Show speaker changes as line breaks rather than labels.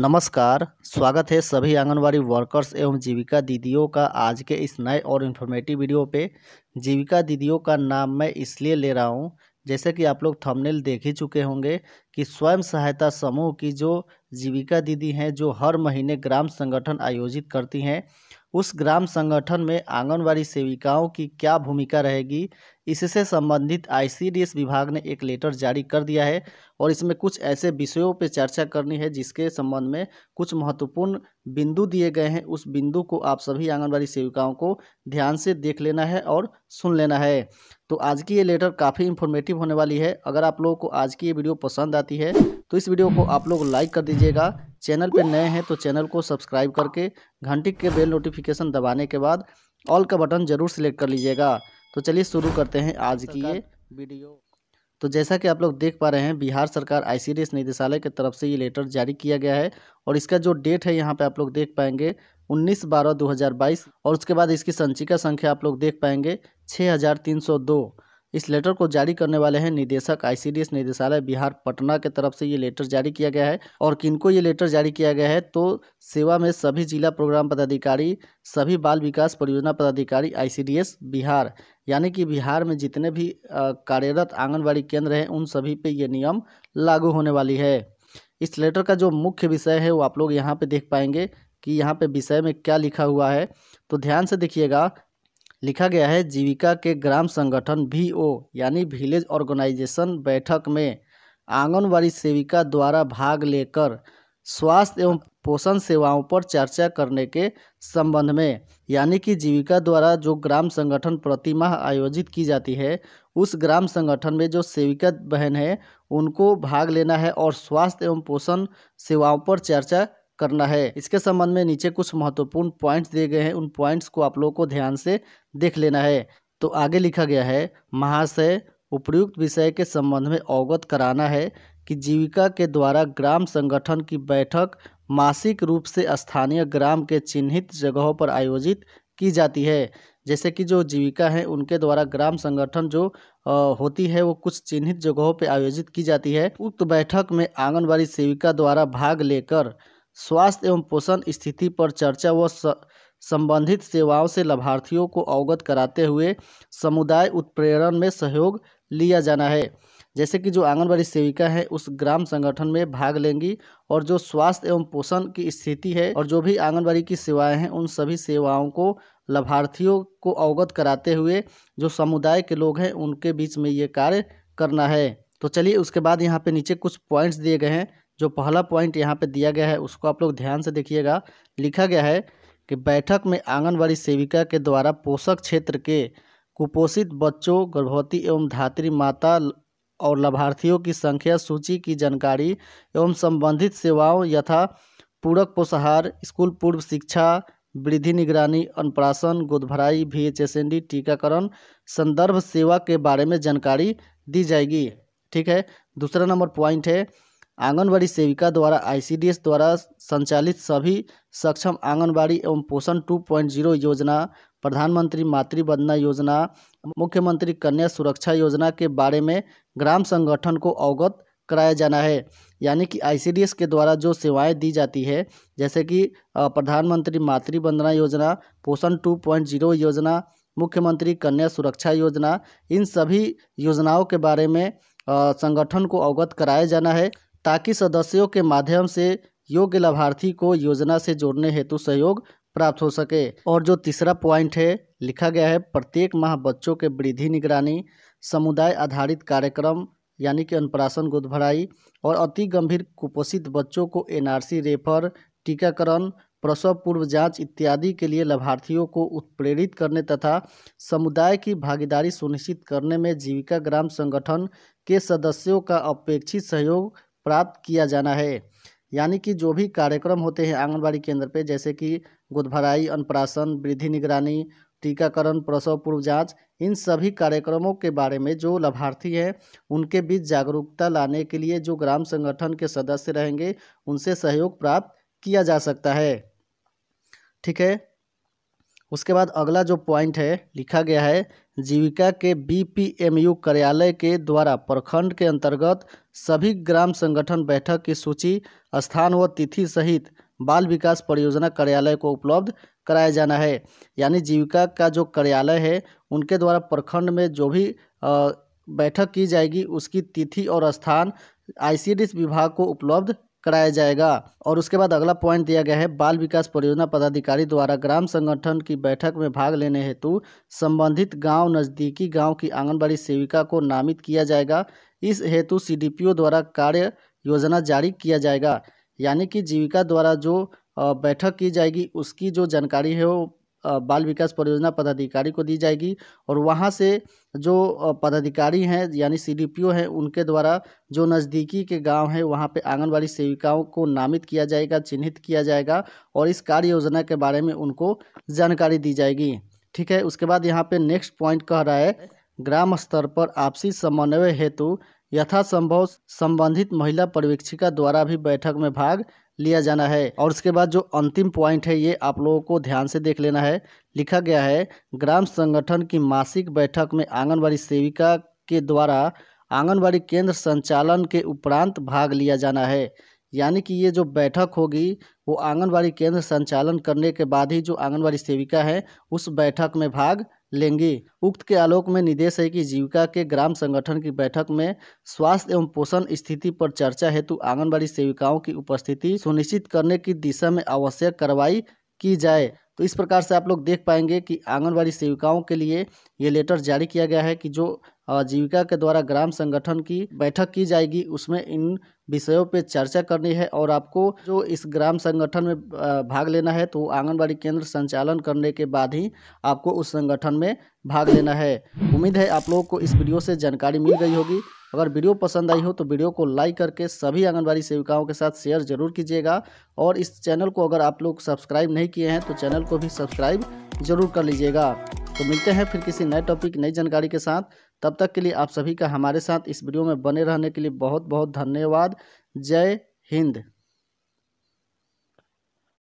नमस्कार स्वागत है सभी आंगनवाड़ी वर्कर्स एवं जीविका दीदियों का आज के इस नए और इन्फॉर्मेटिव वीडियो पे जीविका दीदियों का नाम मैं इसलिए ले रहा हूँ जैसे कि आप लोग थंबनेल देख ही चुके होंगे कि स्वयं सहायता समूह की जो जीविका दीदी हैं जो हर महीने ग्राम संगठन आयोजित करती हैं उस ग्राम संगठन में आंगनवाड़ी सेविकाओं की क्या भूमिका रहेगी इससे संबंधित आईसीडीएस विभाग ने एक लेटर जारी कर दिया है और इसमें कुछ ऐसे विषयों पर चर्चा करनी है जिसके संबंध में कुछ महत्वपूर्ण बिंदु दिए गए हैं उस बिंदु को आप सभी आंगनबाड़ी सेविकाओं को ध्यान से देख लेना है और सुन लेना है तो आज की ये लेटर काफ़ी इन्फॉर्मेटिव होने वाली है अगर आप लोगों को आज की ये वीडियो पसंद आती है तो इस वीडियो को आप लोग लाइक कर दीजिएगा चैनल पर नए हैं तो चैनल को सब्सक्राइब करके घंटी के बेल नोटिफिकेशन दबाने के बाद ऑल का बटन जरूर सिलेक्ट कर लीजिएगा तो चलिए शुरू करते हैं आज की ये वीडियो तो जैसा कि आप लोग देख पा रहे हैं बिहार सरकार आई निदेशालय की तरफ से ये लेटर जारी किया गया है और इसका जो डेट है यहाँ पर आप लोग देख पाएंगे उन्नीस बारह दो हज़ार बाईस और उसके बाद इसकी संचिका संख्या आप लोग देख पाएंगे छः हज़ार तीन सौ दो इस लेटर को जारी करने वाले हैं निदेशक आईसीडीएस निदेशालय बिहार पटना के तरफ से ये लेटर जारी किया गया है और किनको ये लेटर जारी किया गया है तो सेवा में सभी जिला प्रोग्राम पदाधिकारी सभी बाल विकास परियोजना पदाधिकारी आईसीडीएस बिहार यानी कि बिहार में जितने भी कार्यरत आंगनबाड़ी केंद्र हैं उन सभी पे ये नियम लागू होने वाली है इस लेटर का जो मुख्य विषय है वो आप लोग यहाँ पर देख पाएंगे कि यहाँ पे विषय में क्या लिखा हुआ है तो ध्यान से देखिएगा लिखा गया है जीविका के ग्राम संगठन वी ओ यानी विलेज ऑर्गेनाइजेशन बैठक में आंगनबाड़ी सेविका द्वारा भाग लेकर स्वास्थ्य एवं पोषण सेवाओं पर चर्चा करने के संबंध में यानी कि जीविका द्वारा जो ग्राम संगठन प्रतिमाह आयोजित की जाती है उस ग्राम संगठन में जो सेविका बहन है उनको भाग लेना है और स्वास्थ्य एवं पोषण सेवाओं पर चर्चा करना है इसके संबंध में नीचे कुछ महत्वपूर्ण पॉइंट्स दिए गए हैं उन पॉइंट्स को आप लोगों को ध्यान से देख लेना है तो आगे लिखा गया है महाशय उपयुक्त विषय के संबंध में अवगत कराना है कि जीविका के द्वारा ग्राम संगठन की बैठक मासिक रूप से स्थानीय ग्राम के चिन्हित जगहों पर आयोजित की जाती है जैसे कि जो जीविका है उनके द्वारा ग्राम संगठन जो आ, होती है वो कुछ चिन्हित जगहों पर आयोजित की जाती है उक्त बैठक में आंगनबाड़ी सेविका द्वारा भाग लेकर स्वास्थ्य एवं पोषण स्थिति पर चर्चा व संबंधित सेवाओं से लाभार्थियों को अवगत कराते हुए समुदाय उत्प्रेरण में सहयोग लिया जाना है जैसे कि जो आंगनबाड़ी सेविका है उस ग्राम संगठन में भाग लेंगी और जो स्वास्थ्य एवं पोषण की स्थिति है और जो भी आंगनबाड़ी की सेवाएं हैं उन सभी सेवाओं को लाभार्थियों को अवगत कराते हुए जो समुदाय के लोग हैं उनके बीच में ये कार्य करना है तो चलिए उसके बाद यहाँ पे नीचे कुछ पॉइंट्स दिए गए हैं जो पहला पॉइंट यहाँ पे दिया गया है उसको आप लोग ध्यान से देखिएगा लिखा गया है कि बैठक में आंगनबाड़ी सेविका के द्वारा पोषक क्षेत्र के कुपोषित बच्चों गर्भवती एवं धात्री माता और लाभार्थियों की संख्या सूची की जानकारी एवं संबंधित सेवाओं यथा पूरक पोषाहार स्कूल पूर्व शिक्षा वृद्धि निगरानी अनुप्राशन गोदभराई भी एच एस एन डी टीकाकरण संदर्भ सेवा के बारे में जानकारी दी जाएगी ठीक है दूसरा नंबर पॉइंट है आंगनबाड़ी सेविका द्वारा आईसीडीएस द्वारा संचालित सभी सक्षम आंगनबाड़ी एवं पोषण 2.0 योजना प्रधानमंत्री मातृ वंदना योजना मुख्यमंत्री कन्या सुरक्षा योजना के बारे में ग्राम संगठन को अवगत कराया जाना है यानी कि आईसीडीएस के द्वारा जो सेवाएं दी जाती है जैसे कि प्रधानमंत्री मातृ वंदना योजना पोषण ज़ीरो योजना मुख्यमंत्री कन्या सुरक्षा योजना इन सभी योजनाओं के बारे में संगठन को अवगत कराया जाना है ताकि सदस्यों के माध्यम से योग्य लाभार्थी को योजना से जोड़ने हेतु सहयोग प्राप्त हो सके और जो तीसरा पॉइंट है लिखा गया है प्रत्येक माह बच्चों के वृद्धि निगरानी समुदाय आधारित कार्यक्रम यानी कि अनुप्राशन गोद भराई और अति गंभीर कुपोषित बच्चों को एनआरसी रेफर टीकाकरण प्रसव पूर्व जांच इत्यादि के लिए लाभार्थियों को उत्प्रेरित करने तथा समुदाय की भागीदारी सुनिश्चित करने में जीविका ग्राम संगठन के सदस्यों का अपेक्षित सहयोग प्राप्त किया जाना है यानी कि जो भी कार्यक्रम होते हैं आंगनबाड़ी केंद्र पे जैसे कि गुदभराई अनप्राशन वृद्धि निगरानी टीकाकरण प्रसव पूर्व जांच इन सभी कार्यक्रमों के बारे में जो लाभार्थी हैं उनके बीच जागरूकता लाने के लिए जो ग्राम संगठन के सदस्य रहेंगे उनसे सहयोग प्राप्त किया जा सकता है ठीक है उसके बाद अगला जो पॉइंट है लिखा गया है जीविका के बीपीएमयू कार्यालय के द्वारा प्रखंड के अंतर्गत सभी ग्राम संगठन बैठक की सूची स्थान व तिथि सहित बाल विकास परियोजना कार्यालय को उपलब्ध कराया जाना है यानी जीविका का जो कार्यालय है उनके द्वारा प्रखंड में जो भी बैठक की जाएगी उसकी तिथि और स्थान आई विभाग को उपलब्ध कराया जाएगा और उसके बाद अगला पॉइंट दिया गया है बाल विकास परियोजना पदाधिकारी द्वारा ग्राम संगठन की बैठक में भाग लेने हेतु संबंधित गांव नज़दीकी गांव की आंगनबाड़ी सेविका को नामित किया जाएगा इस हेतु सीडीपीओ द्वारा कार्य योजना जारी किया जाएगा यानी कि जीविका द्वारा जो बैठक की जाएगी उसकी जो जानकारी है वो बाल विकास परियोजना पदाधिकारी को दी जाएगी और वहाँ से जो पदाधिकारी हैं यानी सीडीपीओ हैं उनके द्वारा जो नज़दीकी के गांव हैं वहाँ पे आंगनबाड़ी सेविकाओं को नामित किया जाएगा चिन्हित किया जाएगा और इस कार्य योजना के बारे में उनको जानकारी दी जाएगी ठीक है उसके बाद यहाँ पे नेक्स्ट पॉइंट कह रहा है ग्राम स्तर पर आपसी समन्वय हेतु यथासंभव संबंधित महिला पर्यवेक्षिका द्वारा भी बैठक में भाग लिया जाना है और उसके बाद जो अंतिम पॉइंट है ये आप लोगों को ध्यान से देख लेना है लिखा गया है ग्राम संगठन की मासिक बैठक में आंगनबाड़ी सेविका के द्वारा आंगनबाड़ी केंद्र संचालन के उपरांत भाग लिया जाना है यानी कि ये जो बैठक होगी वो आंगनबाड़ी केंद्र संचालन करने के बाद ही जो आंगनबाड़ी सेविका है उस बैठक में भाग लेंगी उक्त के आलोक में निर्देश है कि जीविका के ग्राम संगठन की बैठक में स्वास्थ्य एवं पोषण स्थिति पर चर्चा हेतु आंगनबाड़ी सेविकाओं की उपस्थिति सुनिश्चित करने की दिशा में आवश्यक कार्रवाई की जाए तो इस प्रकार से आप लोग देख पाएंगे कि आंगनबाड़ी सेविकाओं के लिए ये लेटर जारी किया गया है कि जो जीविका के द्वारा ग्राम संगठन की बैठक की जाएगी उसमें इन विषयों पे चर्चा करनी है और आपको जो इस ग्राम संगठन में भाग लेना है तो आंगनबाड़ी केंद्र संचालन करने के बाद ही आपको उस संगठन में भाग लेना है उम्मीद है आप लोगों को इस वीडियो से जानकारी मिल गई होगी अगर वीडियो पसंद आई हो तो वीडियो को लाइक करके सभी आंगनबाड़ी सेविकाओं के साथ शेयर जरूर कीजिएगा और इस चैनल को अगर आप लोग सब्सक्राइब नहीं किए हैं तो चैनल को भी सब्सक्राइब जरूर कर लीजिएगा तो मिलते हैं फिर किसी नए टॉपिक नई जानकारी के साथ तब तक के लिए आप सभी का हमारे साथ इस वीडियो में बने रहने के लिए बहुत बहुत धन्यवाद जय हिंद